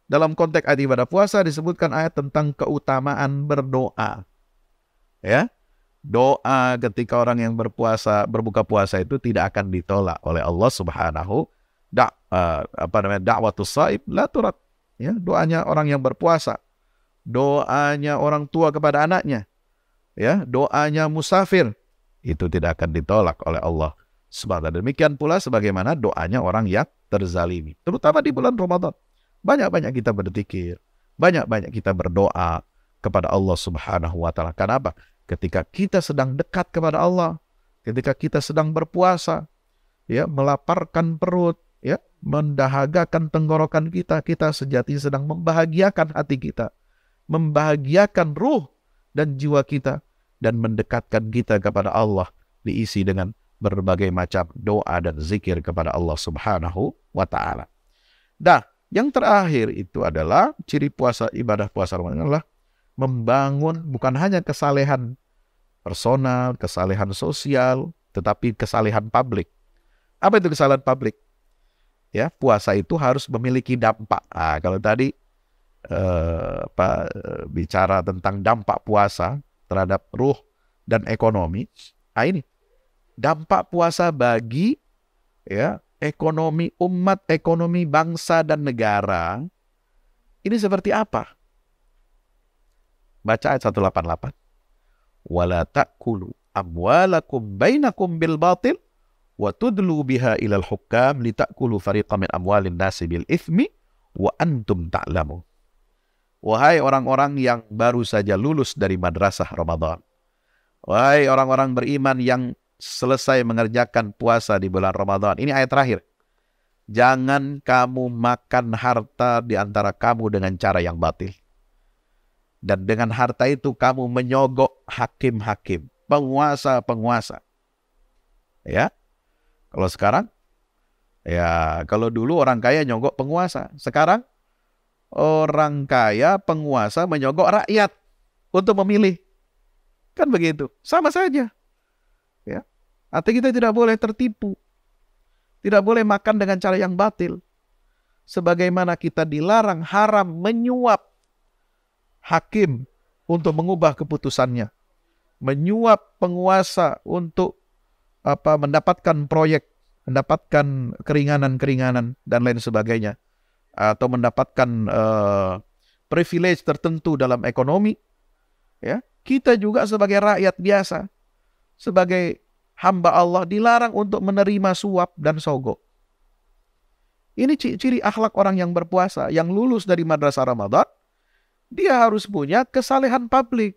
dalam konteks ayat ibadah puasa disebutkan ayat tentang keutamaan berdoa. Ya. Doa ketika orang yang berpuasa berbuka puasa itu tidak akan ditolak oleh Allah Subhanahu da, uh, eh, apa namanya Da'watus saib la turat ya doanya orang yang berpuasa, doanya orang tua kepada anaknya, ya doanya musafir itu tidak akan ditolak oleh Allah Subhanahu Demikian pula sebagaimana doanya orang yang terzalimi, terutama di bulan Ramadan. Banyak-banyak kita berzikir, banyak-banyak kita berdoa kepada Allah Subhanahu wa taala. Kenapa? Ketika kita sedang dekat kepada Allah, ketika kita sedang berpuasa, ya melaparkan perut, mendahagakan tenggorokan kita, kita sejati sedang membahagiakan hati kita, membahagiakan ruh dan jiwa kita, dan mendekatkan kita kepada Allah diisi dengan berbagai macam doa dan zikir kepada Allah Subhanahu wa taala. Nah, yang terakhir itu adalah ciri puasa ibadah puasa Ramadan adalah membangun bukan hanya kesalehan personal, kesalehan sosial, tetapi kesalehan publik. Apa itu kesalahan publik? ya puasa itu harus memiliki dampak. Nah, kalau tadi eh, apa, eh, bicara tentang dampak puasa terhadap ruh dan ekonomi, nah ini dampak puasa bagi ya ekonomi umat, ekonomi bangsa dan negara ini seperti apa? Baca ayat 188. Wala ta'kulu amwalakum bainakum bil batil wa tudlu biha ilal hukam litakulu fariqam min amwalin nasi bil ithmi wa antum ta'lamu. Wahai orang-orang yang baru saja lulus dari madrasah Ramadan. Wahai orang-orang beriman yang selesai mengerjakan puasa di bulan Ramadan. Ini ayat terakhir. Jangan kamu makan harta di antara kamu dengan cara yang batil. Dan dengan harta itu kamu menyogok hakim-hakim, penguasa-penguasa. Ya, kalau sekarang, ya kalau dulu orang kaya nyogok penguasa. Sekarang orang kaya penguasa menyogok rakyat untuk memilih. Kan begitu. Sama saja. Ya. Artinya kita tidak boleh tertipu. Tidak boleh makan dengan cara yang batil. Sebagaimana kita dilarang haram menyuap hakim untuk mengubah keputusannya. Menyuap penguasa untuk apa mendapatkan proyek, mendapatkan keringanan-keringanan dan lain sebagainya atau mendapatkan uh, privilege tertentu dalam ekonomi ya kita juga sebagai rakyat biasa sebagai hamba Allah dilarang untuk menerima suap dan sogok ini ciri akhlak orang yang berpuasa yang lulus dari madrasah Ramadan dia harus punya kesalehan publik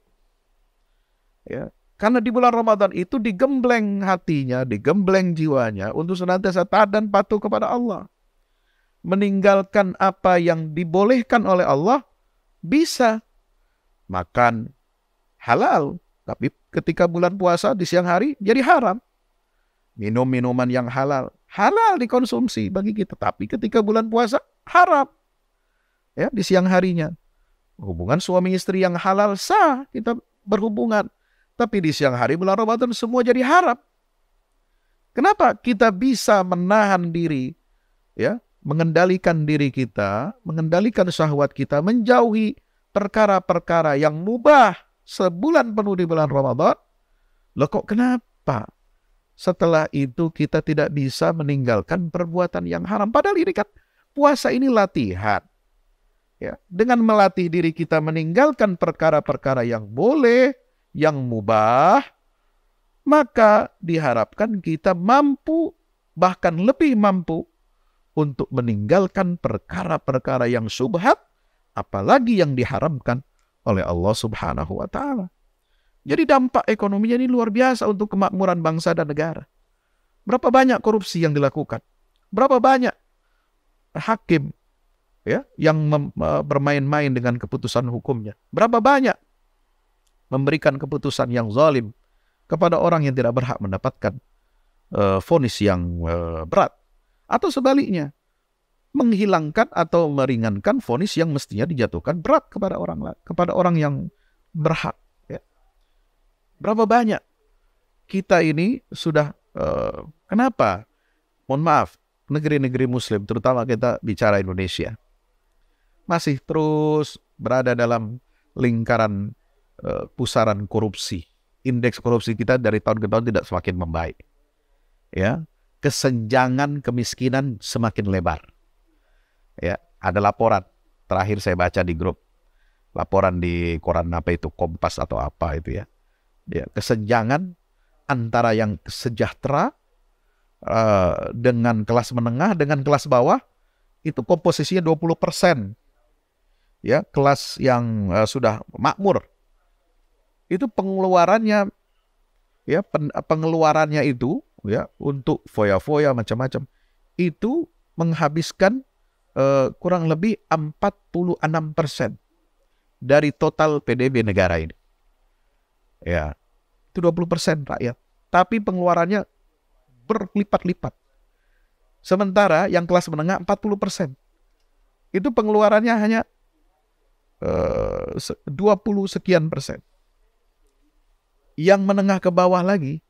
ya karena di bulan Ramadan itu digembleng hatinya, digembleng jiwanya untuk senantiasa taat dan patuh kepada Allah. Meninggalkan apa yang dibolehkan oleh Allah bisa makan halal, tapi ketika bulan puasa di siang hari jadi haram. Minum minuman yang halal, halal dikonsumsi bagi kita, tapi ketika bulan puasa haram. Ya, di siang harinya. Hubungan suami istri yang halal sah kita berhubungan, tapi di siang hari bulan Ramadan semua jadi harap. Kenapa kita bisa menahan diri, ya, mengendalikan diri kita, mengendalikan syahwat kita, menjauhi perkara-perkara yang mubah sebulan penuh di bulan Ramadan? Loh kok kenapa? Setelah itu kita tidak bisa meninggalkan perbuatan yang haram. Padahal ini kan puasa ini latihan. Ya, dengan melatih diri kita meninggalkan perkara-perkara yang boleh, yang mubah, maka diharapkan kita mampu, bahkan lebih mampu, untuk meninggalkan perkara-perkara yang subhat, apalagi yang diharamkan oleh Allah Subhanahu wa Ta'ala. Jadi, dampak ekonominya ini luar biasa untuk kemakmuran bangsa dan negara. Berapa banyak korupsi yang dilakukan? Berapa banyak hakim ya yang eh, bermain-main dengan keputusan hukumnya? Berapa banyak memberikan keputusan yang zalim kepada orang yang tidak berhak mendapatkan eh, vonis uh, yang uh, berat atau sebaliknya menghilangkan atau meringankan vonis yang mestinya dijatuhkan berat kepada orang kepada orang yang berhak ya. berapa banyak kita ini sudah uh, kenapa mohon maaf negeri-negeri muslim terutama kita bicara Indonesia masih terus berada dalam lingkaran Eh, pusaran korupsi. Indeks korupsi kita dari tahun ke tahun tidak semakin membaik. Ya, kesenjangan kemiskinan semakin lebar. Ya, ada laporan terakhir saya baca di grup. Laporan di koran apa itu Kompas atau apa itu ya. Ya, kesenjangan antara yang sejahtera uh, dengan kelas menengah dengan kelas bawah itu komposisinya 20%. Ya, kelas yang uh, sudah makmur itu pengeluarannya ya pen, pengeluarannya itu ya untuk foya-foya macam-macam itu menghabiskan eh, kurang lebih 46% dari total PDB negara ini. Ya. Itu 20% rakyat. Tapi pengeluarannya berlipat-lipat. Sementara yang kelas menengah 40%. Itu pengeluarannya hanya eh, 20 sekian persen yang menengah ke bawah lagi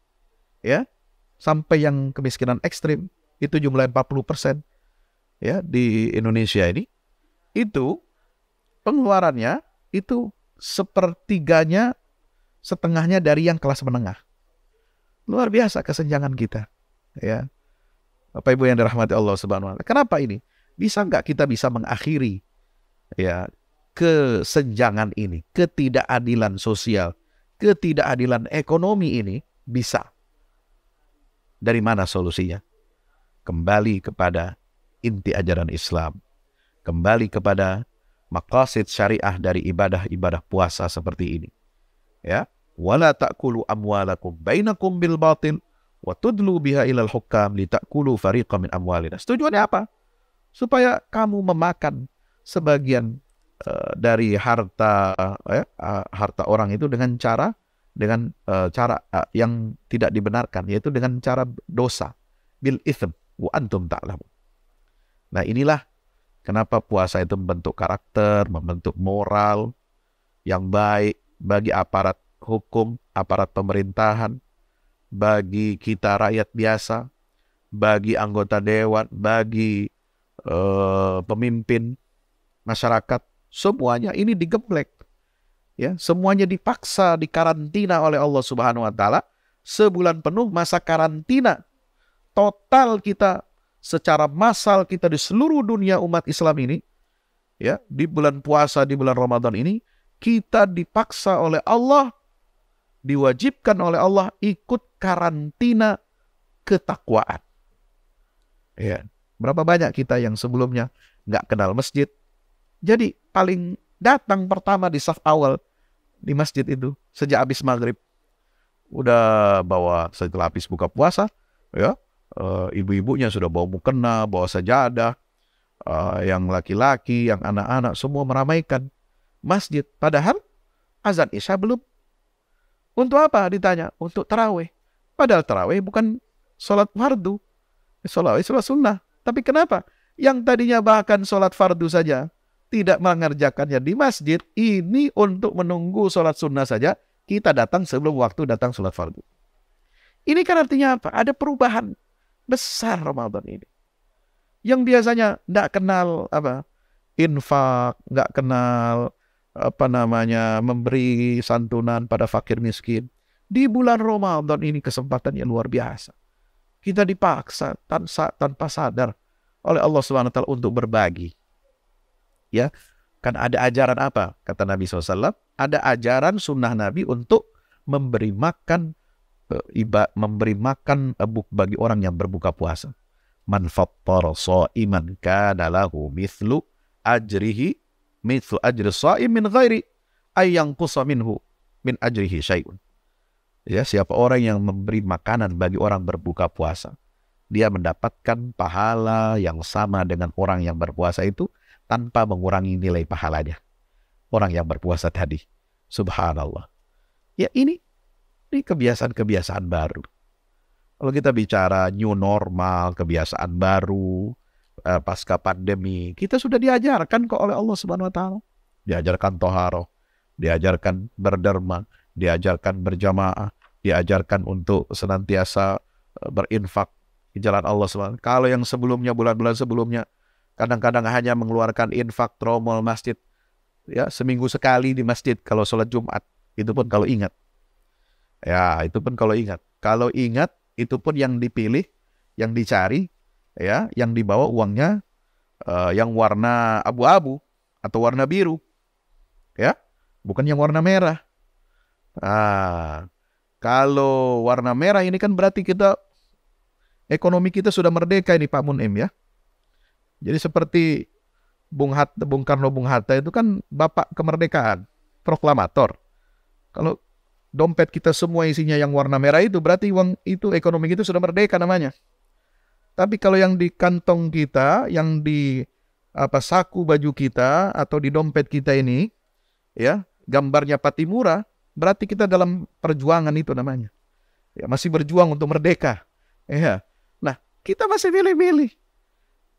ya sampai yang kemiskinan ekstrim itu jumlah 40% persen, ya di Indonesia ini itu pengeluarannya itu sepertiganya setengahnya dari yang kelas menengah luar biasa kesenjangan kita ya Bapak Ibu yang dirahmati Allah Subhanahu wa taala. Kenapa ini? Bisa nggak kita bisa mengakhiri ya kesenjangan ini, ketidakadilan sosial ketidakadilan ekonomi ini bisa. Dari mana solusinya? Kembali kepada inti ajaran Islam. Kembali kepada maqasid syariah dari ibadah-ibadah puasa seperti ini. Ya, wala ta'kulu amwalakum bainakum bil batil wa tudlu biha ilal hukam li ta'kulu fariqan min amwalina. Tujuannya apa? Supaya kamu memakan sebagian Eh, dari harta eh, eh, harta orang itu dengan cara dengan uh, cara uh, yang tidak dibenarkan yaitu dengan cara dosa bil ism wa antum ta'lamu. Nah, inilah kenapa puasa itu membentuk karakter, membentuk moral yang baik bagi aparat hukum, aparat pemerintahan, bagi kita rakyat biasa, bagi anggota dewan, bagi uh, pemimpin masyarakat Semuanya ini digeblek. Ya, semuanya dipaksa dikarantina oleh Allah Subhanahu wa taala. Sebulan penuh masa karantina. Total kita secara massal kita di seluruh dunia umat Islam ini ya, di bulan puasa, di bulan Ramadan ini kita dipaksa oleh Allah diwajibkan oleh Allah ikut karantina ketakwaan. Ya, berapa banyak kita yang sebelumnya nggak kenal masjid, jadi paling datang pertama di saf awal di masjid itu sejak habis maghrib. Udah bawa setelah habis buka puasa, ya uh, ibu-ibunya sudah bawa mukena, bawa sajadah, uh, eh, yang laki-laki, yang anak-anak semua meramaikan masjid. Padahal azan isya belum. Untuk apa ditanya? Untuk teraweh Padahal teraweh bukan sholat fardu. Sholat, sholat sunnah. Tapi kenapa? Yang tadinya bahkan sholat fardu saja tidak mengerjakannya di masjid, ini untuk menunggu sholat sunnah saja, kita datang sebelum waktu datang sholat fardu. Ini kan artinya apa? Ada perubahan besar Ramadan ini. Yang biasanya tidak kenal apa infak, nggak kenal apa namanya memberi santunan pada fakir miskin. Di bulan Ramadan ini kesempatan yang luar biasa. Kita dipaksa tanpa, tanpa sadar oleh Allah Subhanahu wa taala untuk berbagi ya kan ada ajaran apa kata Nabi SAW ada ajaran sunnah Nabi untuk memberi makan e, iba, memberi makan e, bagi orang yang berbuka puasa man fattara sa'iman kana lahu mithlu ajrihi mithlu ajri sa'im min ghairi ayang kusa minhu min ajrihi syai'un ya siapa orang yang memberi makanan bagi orang berbuka puasa dia mendapatkan pahala yang sama dengan orang yang berpuasa itu tanpa mengurangi nilai pahalanya. Orang yang berpuasa tadi. Subhanallah. Ya ini, ini kebiasaan-kebiasaan baru. Kalau kita bicara new normal, kebiasaan baru, eh, pasca pandemi, kita sudah diajarkan kok oleh Allah Subhanahu wa taala. Diajarkan toharoh, diajarkan berderma, diajarkan berjamaah, diajarkan untuk senantiasa eh, berinfak di jalan Allah SWT. Kalau yang sebelumnya, bulan-bulan sebelumnya, kadang-kadang hanya mengeluarkan infak tromol masjid ya seminggu sekali di masjid kalau sholat Jumat itu pun kalau ingat ya itu pun kalau ingat kalau ingat itu pun yang dipilih yang dicari ya yang dibawa uangnya uh, yang warna abu-abu atau warna biru ya bukan yang warna merah ah kalau warna merah ini kan berarti kita ekonomi kita sudah merdeka ini Pak Munim ya jadi seperti Bung, Hat, Bung Karno Bung Hatta itu kan bapak kemerdekaan, proklamator. Kalau dompet kita semua isinya yang warna merah itu berarti uang itu ekonomi itu sudah merdeka namanya. Tapi kalau yang di kantong kita, yang di apa saku baju kita atau di dompet kita ini, ya gambarnya Patimura, berarti kita dalam perjuangan itu namanya. Ya, masih berjuang untuk merdeka. Ya. Nah, kita masih milih-milih.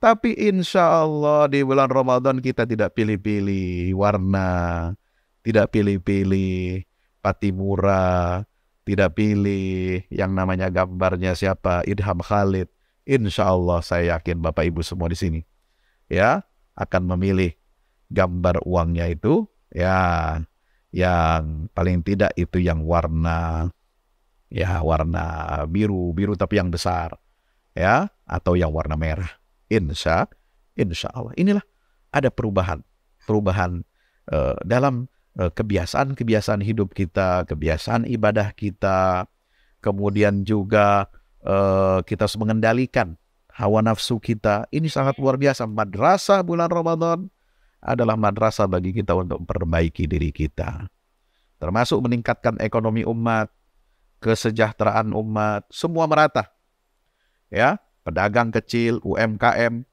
Tapi insya Allah di bulan Ramadan kita tidak pilih-pilih warna, tidak pilih-pilih patimura, tidak pilih yang namanya gambarnya siapa, Idham Khalid. Insya Allah saya yakin Bapak Ibu semua di sini ya akan memilih gambar uangnya itu ya yang paling tidak itu yang warna ya warna biru biru tapi yang besar ya atau yang warna merah insya insya Allah inilah ada perubahan perubahan uh, dalam eh, kebiasaan-kebiasaan hidup kita kebiasaan ibadah kita kemudian juga uh, kita harus mengendalikan hawa nafsu kita ini sangat luar biasa madrasah bulan Ramadan adalah madrasah bagi kita untuk memperbaiki diri kita termasuk meningkatkan ekonomi umat kesejahteraan umat semua merata ya pedagang kecil, UMKM,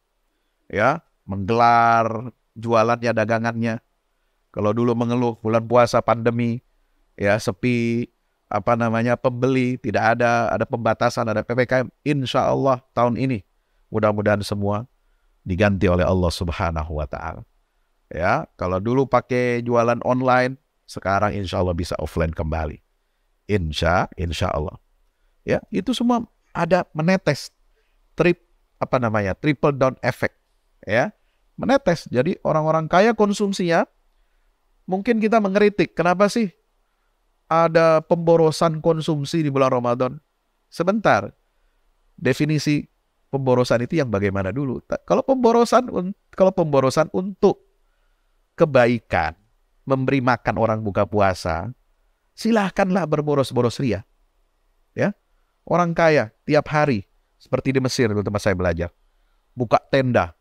ya, menggelar jualannya, dagangannya. Kalau dulu mengeluh bulan puasa pandemi, ya sepi, apa namanya pembeli tidak ada, ada pembatasan, ada ppkm. Insya Allah tahun ini mudah-mudahan semua diganti oleh Allah Subhanahu Wa Taala. Ya, kalau dulu pakai jualan online, sekarang insya Allah bisa offline kembali. Insya, insya Allah. Ya, itu semua ada menetes trip apa namanya triple down effect ya menetes jadi orang-orang kaya konsumsinya mungkin kita mengeritik kenapa sih ada pemborosan konsumsi di bulan Ramadan sebentar definisi pemborosan itu yang bagaimana dulu kalau pemborosan kalau pemborosan untuk kebaikan memberi makan orang buka puasa silahkanlah berboros-boros ria ya orang kaya tiap hari seperti di Mesir dulu tempat saya belajar. Buka tenda.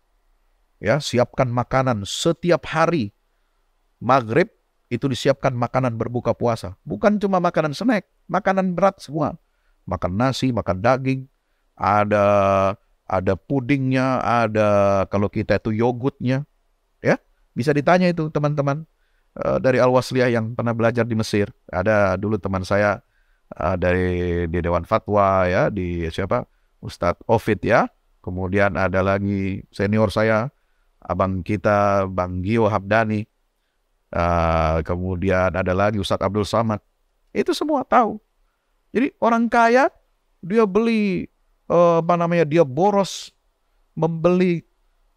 Ya, siapkan makanan setiap hari. Maghrib itu disiapkan makanan berbuka puasa. Bukan cuma makanan snack, makanan berat semua. Makan nasi, makan daging, ada ada pudingnya, ada kalau kita itu yogurtnya, ya bisa ditanya itu teman-teman eh, dari Al Wasliyah yang pernah belajar di Mesir. Ada dulu teman saya eh, dari di Dewan Fatwa ya di siapa Ustadz Ovid ya. Kemudian ada lagi senior saya, abang kita Bang Gio Habdani. Uh, kemudian ada lagi Ustadz Abdul Samad. Itu semua tahu. Jadi orang kaya dia beli uh, apa namanya dia boros membeli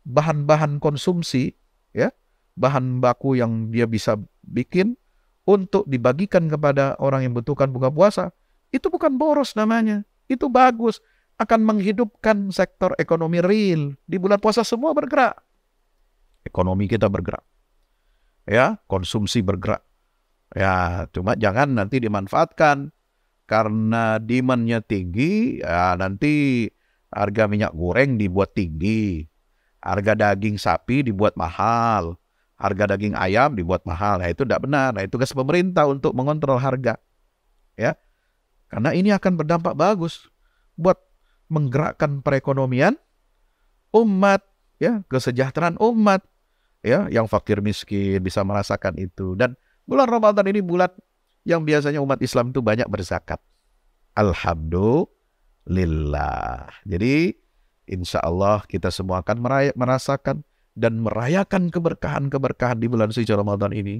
bahan-bahan konsumsi ya bahan baku yang dia bisa bikin untuk dibagikan kepada orang yang butuhkan buka puasa. Itu bukan boros namanya. Itu bagus akan menghidupkan sektor ekonomi real. Di bulan puasa semua bergerak. Ekonomi kita bergerak. Ya, konsumsi bergerak. Ya, cuma jangan nanti dimanfaatkan karena demandnya tinggi, ya nanti harga minyak goreng dibuat tinggi, harga daging sapi dibuat mahal, harga daging ayam dibuat mahal. Nah, itu tidak benar. Nah, itu tugas pemerintah untuk mengontrol harga. Ya. Karena ini akan berdampak bagus buat menggerakkan perekonomian umat ya kesejahteraan umat ya yang fakir miskin bisa merasakan itu dan bulan Ramadan ini bulan yang biasanya umat Islam itu banyak berzakat alhamdulillah jadi insya Allah kita semua akan merayak, merasakan dan merayakan keberkahan-keberkahan di bulan suci Ramadan ini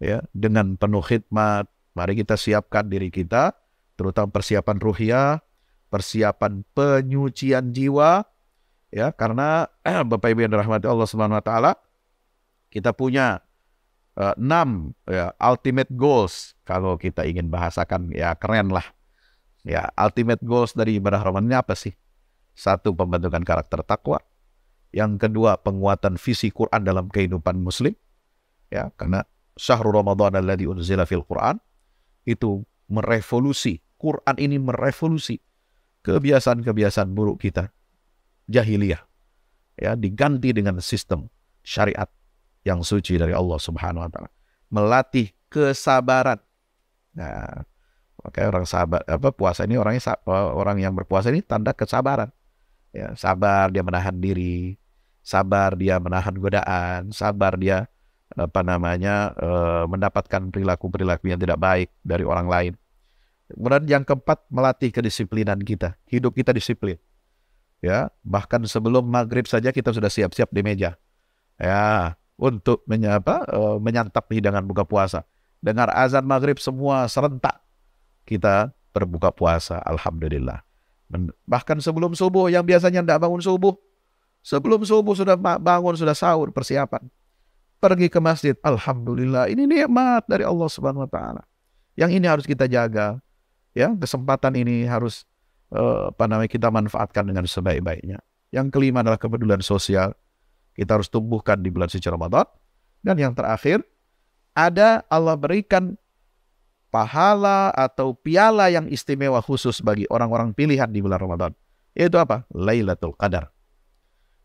ya dengan penuh khidmat mari kita siapkan diri kita terutama persiapan ruhiah persiapan penyucian jiwa ya karena eh, Bapak Ibu yang dirahmati Allah Subhanahu wa taala kita punya uh, eh, 6 ya ultimate goals kalau kita ingin bahasakan ya keren lah. Ya, ultimate goals dari ibadah Ramadan apa sih? Satu pembentukan karakter takwa. Yang kedua penguatan visi Quran dalam kehidupan muslim. Ya, karena syahrul Ramadan adalah diunzila fil Quran itu merevolusi. Quran ini merevolusi kebiasaan-kebiasaan buruk kita. Jahiliyah. Ya, diganti dengan sistem syariat yang suci dari Allah Subhanahu wa taala. Melatih kesabaran. Nah, makanya orang sabar apa puasa ini orangnya eh, orang yang berpuasa ini tanda kesabaran. Ya, sabar dia menahan diri, sabar dia menahan godaan, sabar dia apa namanya eh, mendapatkan perilaku-perilaku yang tidak baik dari orang lain. Kemudian yang keempat melatih kedisiplinan kita, hidup kita disiplin. Ya, bahkan sebelum maghrib saja kita sudah siap-siap di meja. Ya, untuk menyapa, eh, menyantap hidangan buka puasa. Dengar azan maghrib semua serentak kita berbuka puasa. Alhamdulillah. Bahkan sebelum subuh yang biasanya tidak bangun subuh, sebelum subuh sudah bangun sudah sahur persiapan pergi ke masjid. Alhamdulillah, ini nikmat dari Allah Subhanahu wa taala. Yang ini harus kita jaga ya kesempatan ini harus eh, apa namanya kita manfaatkan dengan sebaik-baiknya yang kelima adalah kepedulian sosial kita harus tumbuhkan di bulan suci Ramadan dan yang terakhir ada Allah berikan pahala atau piala yang istimewa khusus bagi orang-orang pilihan di bulan Ramadan yaitu apa Lailatul Qadar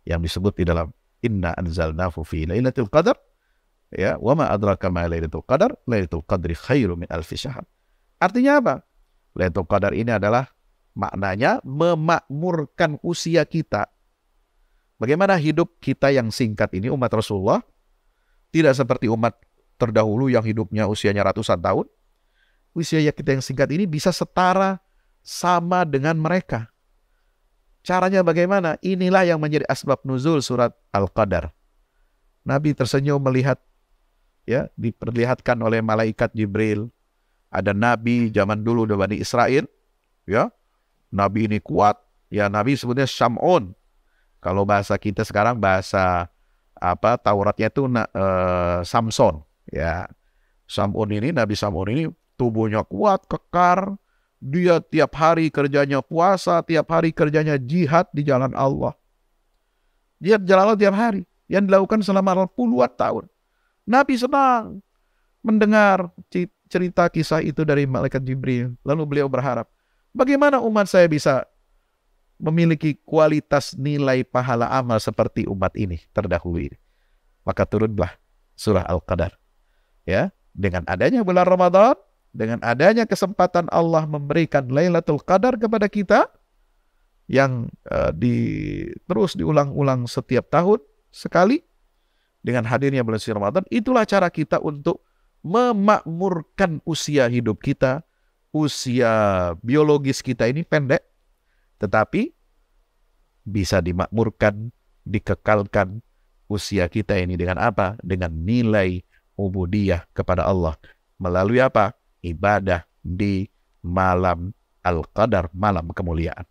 yang disebut di dalam inna anzalnahu fi lailatul qadar ya wa ma adraka ma lailatul qadar lailatul qadri khairu min alfi syahr artinya apa Lailatul Qadar ini adalah maknanya memakmurkan usia kita. Bagaimana hidup kita yang singkat ini umat Rasulullah tidak seperti umat terdahulu yang hidupnya usianya ratusan tahun. Usia kita yang singkat ini bisa setara sama dengan mereka. Caranya bagaimana? Inilah yang menjadi asbab nuzul surat Al-Qadar. Nabi tersenyum melihat ya diperlihatkan oleh malaikat Jibril ada nabi zaman dulu di Bani Israel, ya. Nabi ini kuat, ya nabi sebenarnya Syam'un. Kalau bahasa kita sekarang bahasa apa Tauratnya itu uh, Samson, ya. Sam'un ini Nabi Sam'un ini tubuhnya kuat, kekar, dia tiap hari kerjanya puasa, tiap hari kerjanya jihad di jalan Allah. Dia jalan Allah tiap hari yang dilakukan selama puluhan tahun. Nabi senang mendengar cerita cerita kisah itu dari malaikat Jibril. Lalu beliau berharap, bagaimana umat saya bisa memiliki kualitas nilai pahala amal seperti umat ini terdahulu ini. Maka turunlah surah Al-Qadar. Ya, dengan adanya bulan Ramadan, dengan adanya kesempatan Allah memberikan Lailatul Qadar kepada kita yang uh, di terus diulang-ulang setiap tahun sekali dengan hadirnya bulan Ramadan, itulah cara kita untuk memakmurkan usia hidup kita, usia biologis kita ini pendek, tetapi bisa dimakmurkan, dikekalkan usia kita ini dengan apa? Dengan nilai ubudiyah kepada Allah. Melalui apa? Ibadah di malam Al-Qadar, malam kemuliaan.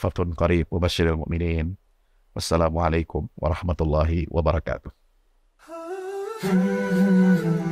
fatun qarib wa mu'minin. Wassalamualaikum warahmatullahi wabarakatuh. Mm-hmm.